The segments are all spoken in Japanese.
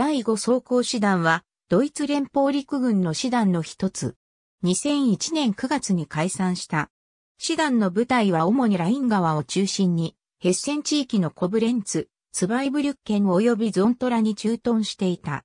第5装甲師団は、ドイツ連邦陸軍の師団の一つ。2001年9月に解散した。師団の部隊は主にライン川を中心に、ヘッセン地域のコブレンツ、ツバイブリュッケン及びゾントラに駐屯していた。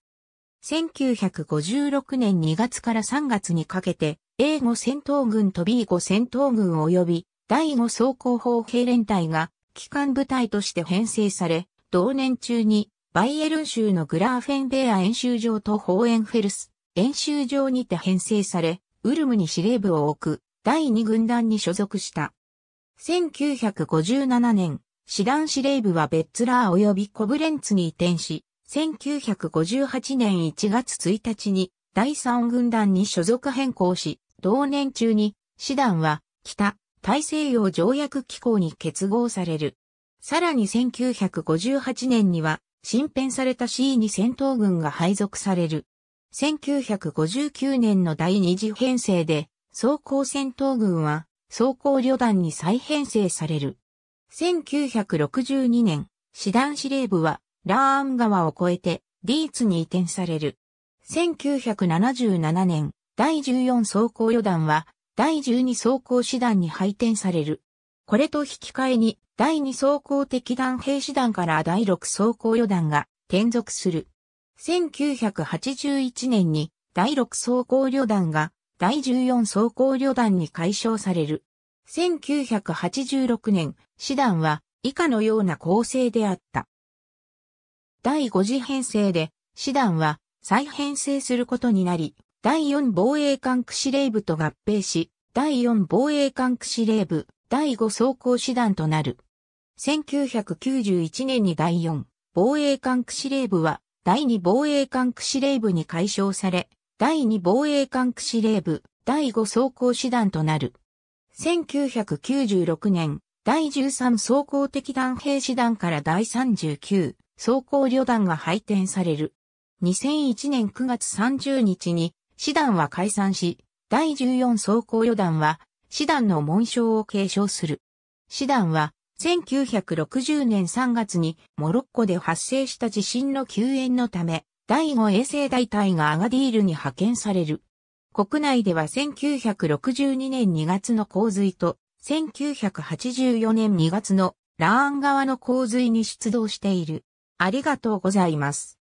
1956年2月から3月にかけて、A5 戦闘軍と B5 戦闘軍及び第5装甲砲兵連隊が機関部隊として編成され、同年中にバイエルン州のグラーフェンベア演習場とホーエンフェルス演習場にて編成され、ウルムに司令部を置く第2軍団に所属した。1957年、師団司令部はベッツラー及びコブレンツに移転し、1958年1月1日に第3軍団に所属変更し、同年中に師団は北大西洋条約機構に結合される。さらに1958年には新編された C に戦闘軍が配属される。1959年の第二次編成で、装甲戦闘軍は、装甲旅団に再編成される。1962年、師団司令部は、ラーン川を越えて、リーツに移転される。1977年、第14装甲旅団は、第12装甲師団に配転される。これと引き換えに、第2装甲敵団兵士団から第6装甲旅団が転属する。1981年に第6装甲旅団が第14装甲旅団に解消される。1986年、師団は以下のような構成であった。第5次編成で、師団は再編成することになり、第4防衛艦区司令部と合併し、第4防衛艦区司令部、第5装甲師団となる。1991年に第4防衛艦区司令部は第2防衛艦区司令部に解消され、第2防衛艦区司令部第5装甲師団となる。1996年、第13装甲敵団兵師団から第39装甲旅団が配点される。2001年9月30日に、師団は解散し、第14装甲旅団は、師団の紋章を継承する。師団は、1960年3月にモロッコで発生した地震の救援のため、第5衛星大隊がアガディールに派遣される。国内では1962年2月の洪水と、1984年2月のラーン川の洪水に出動している。ありがとうございます。